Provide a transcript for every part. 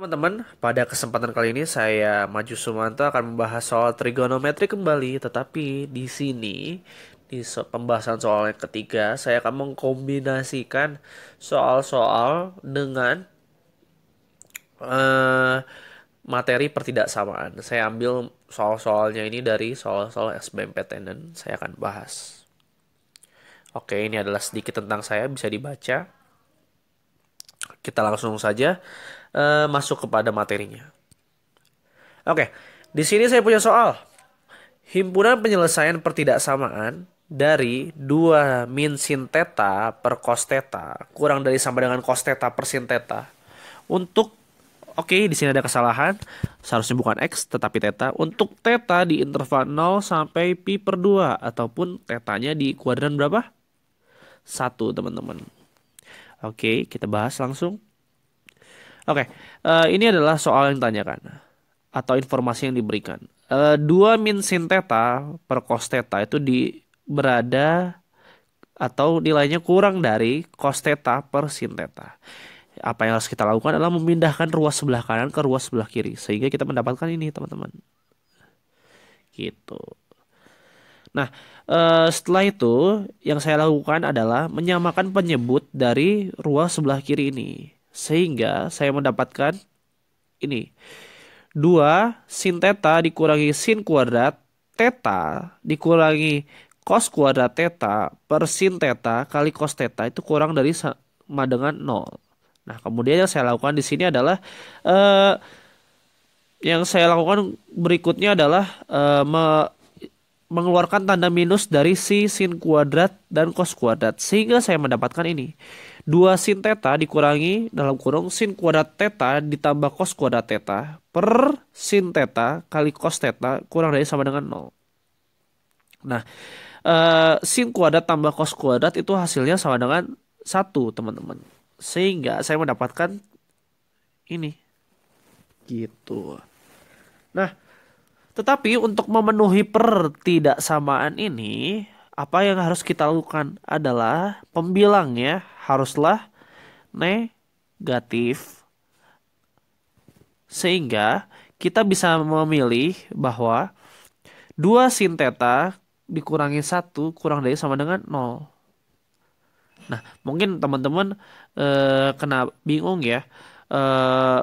Teman-teman, pada kesempatan kali ini saya Maju Sumanto akan membahas soal trigonometri kembali, tetapi di sini di pembahasan soal yang ketiga saya akan mengkombinasikan soal-soal dengan uh, materi pertidaksamaan. Saya ambil soal-soalnya ini dari soal-soal SBMPTN dan saya akan bahas. Oke, ini adalah sedikit tentang saya bisa dibaca kita langsung saja uh, masuk kepada materinya. Oke, di sini saya punya soal. Himpunan penyelesaian pertidaksamaan dari 2 min sin teta per cos teta kurang dari sama dengan cos teta per sin teta. untuk Oke, okay, di sini ada kesalahan. Seharusnya bukan X, tetapi teta. Untuk teta di interval 0 sampai pi per 2. Ataupun tetanya di kuadran berapa? 1, teman-teman. Oke, kita bahas langsung. Oke, uh, ini adalah soal yang ditanyakan atau informasi yang diberikan. Uh, dua min sin theta per cos theta itu di berada atau nilainya kurang dari cos theta per sin theta. Apa yang harus kita lakukan adalah memindahkan ruas sebelah kanan ke ruas sebelah kiri sehingga kita mendapatkan ini, teman-teman. Gitu. Nah, eh, setelah itu yang saya lakukan adalah menyamakan penyebut dari ruas sebelah kiri ini sehingga saya mendapatkan ini. 2 sin teta dikurangi sin kuadrat teta dikurangi cos kuadrat teta per sin teta kali cos teta itu kurang dari sama dengan 0. Nah, kemudian yang saya lakukan di sini adalah eh, yang saya lakukan berikutnya adalah eh, mengeluarkan tanda minus dari si sin kuadrat dan cos kuadrat sehingga saya mendapatkan ini. 2 sin teta dikurangi dalam kurung sin kuadrat teta ditambah cos kuadrat teta per sin teta kali cos teta kurang dari sama dengan 0. Nah, eh, sin kuadrat tambah cos kuadrat itu hasilnya sama dengan 1, teman-teman. Sehingga saya mendapatkan ini. Gitu. Nah, tetapi untuk memenuhi pertidaksamaan ini, apa yang harus kita lakukan adalah pembilangnya haruslah negatif sehingga kita bisa memilih bahwa dua sin dikurangi satu kurang dari sama dengan nol Nah, mungkin teman-teman eh, kena bingung ya. Eh,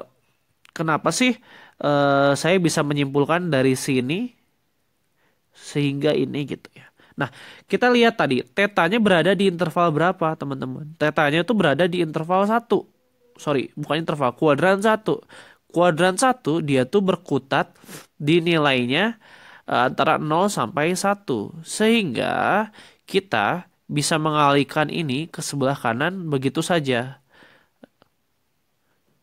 kenapa sih uh, saya bisa menyimpulkan dari sini sehingga ini gitu ya. Nah, kita lihat tadi tetanya berada di interval berapa, teman-teman? Tetanya itu berada di interval 1. Sorry, bukan interval, kuadran 1. Kuadran 1 dia tuh berkutat di nilainya eh, antara 0 sampai 1. Sehingga kita bisa mengalihkan ini ke sebelah kanan begitu saja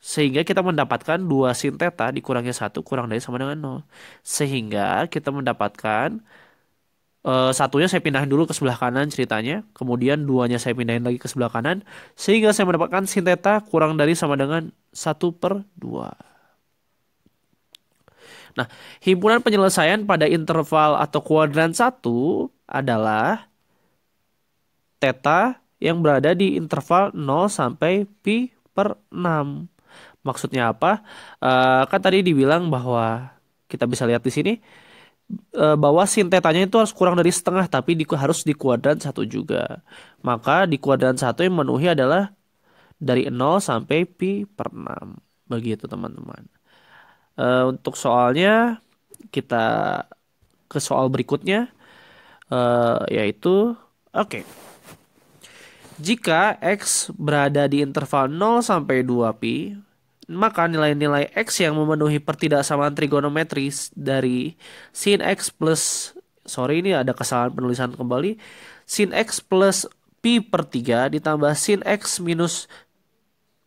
sehingga kita mendapatkan dua sin teta dikurangi satu kurang dari sama dengan nol sehingga kita mendapatkan uh, satunya saya pindahin dulu ke sebelah kanan ceritanya kemudian duanya saya pindahin lagi ke sebelah kanan sehingga saya mendapatkan sin teta kurang dari sama dengan satu per dua Nah, himpunan penyelesaian pada interval atau kuadran satu adalah teta yang berada di interval 0 sampai pi per 6. Maksudnya apa? Uh, kan tadi dibilang bahwa kita bisa lihat di sini uh, bahwa sintetanya itu harus kurang dari setengah tapi di, harus di kuadran satu juga. Maka di kuadran satu yang memenuhi adalah dari 0 sampai pi per 6. Begitu teman-teman. Uh, untuk soalnya kita ke soal berikutnya uh, yaitu oke. Okay. Jika X berada di interval 0 sampai 2 pi maka nilai-nilai X yang memenuhi pertidaksamaan trigonometris dari sin X plus sorry ini ada kesalahan penulisan kembali sin X plus Pi per 3 ditambah sin X minus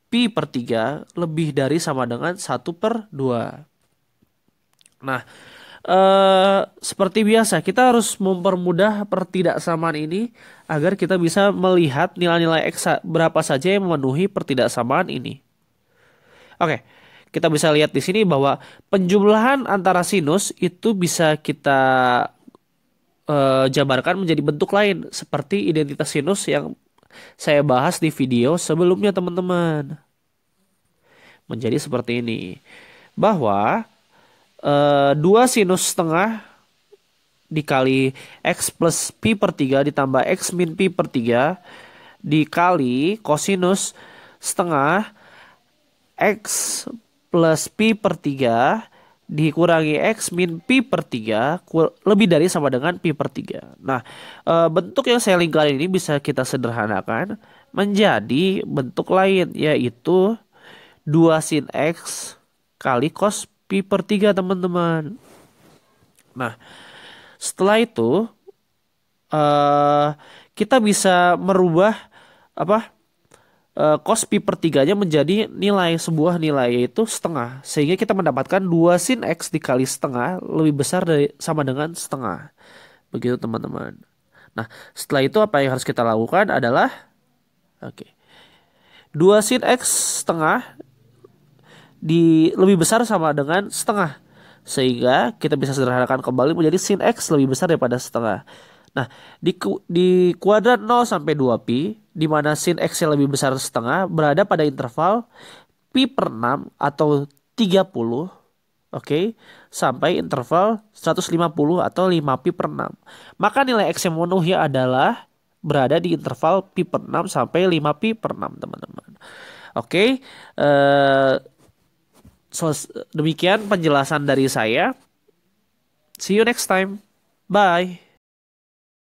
Pi per 3 lebih dari sama dengan 1 per 2. Nah, eh, seperti biasa kita harus mempermudah pertidaksamaan ini agar kita bisa melihat nilai-nilai X berapa saja yang memenuhi pertidaksamaan ini. Oke, kita bisa lihat di sini bahwa penjumlahan antara sinus itu bisa kita uh, jabarkan menjadi bentuk lain seperti identitas sinus yang saya bahas di video sebelumnya teman-teman. Menjadi seperti ini. Bahwa uh, dua sinus setengah dikali x plus pi per 3 ditambah x min pi per 3 dikali kosinus setengah X plus P per 3 dikurangi X min P per 3 lebih dari sama dengan P per 3. Nah, eh, bentuk yang saya lingkar ini bisa kita sederhanakan menjadi bentuk lain yaitu 2 sin X kali cos P per 3 teman-teman. Nah, setelah itu eh, kita bisa merubah apa Kospi eh, cost per tiganya menjadi nilai sebuah nilai yaitu setengah sehingga kita mendapatkan dua sin X dikali setengah lebih besar dari sama dengan setengah begitu teman-teman nah setelah itu apa yang harus kita lakukan adalah oke okay, 2 sin X setengah di lebih besar sama dengan setengah sehingga kita bisa sederhanakan kembali menjadi sin X lebih besar daripada setengah Nah, di, di kuadrat 0 sampai 2 pi, di mana sin x yang lebih besar setengah berada pada interval pi per 6 atau 30 oke okay, sampai interval 150 atau 5 pi per 6. Maka nilai x yang memenuhi adalah berada di interval pi per 6 sampai 5 pi per 6 teman-teman. Oke, okay, uh, eh, so, demikian penjelasan dari saya. See you next time. Bye.